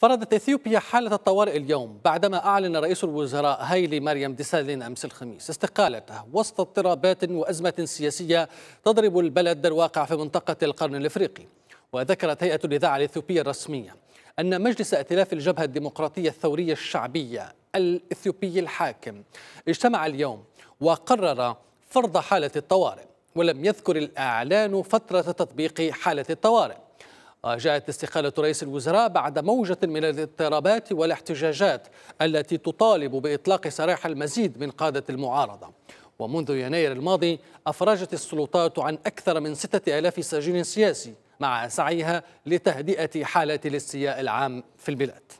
فرضت اثيوبيا حاله الطوارئ اليوم بعدما اعلن رئيس الوزراء هايلي مريم ديسالين امس الخميس استقالته وسط اضطرابات وازمه سياسيه تضرب البلد الواقع في منطقه القرن الافريقي وذكرت هيئه الاذاعه الاثيوبيه الرسميه ان مجلس ائتلاف الجبهه الديمقراطيه الثوريه الشعبيه الاثيوبي الحاكم اجتمع اليوم وقرر فرض حاله الطوارئ ولم يذكر الاعلان فتره تطبيق حاله الطوارئ جاءت استقالة رئيس الوزراء بعد موجة من الاضطرابات والاحتجاجات التي تطالب بإطلاق سراح المزيد من قادة المعارضة ومنذ يناير الماضي أفرجت السلطات عن أكثر من ستة ألاف سجين سياسي مع سعيها لتهدئة حالة الاستياء العام في البلاد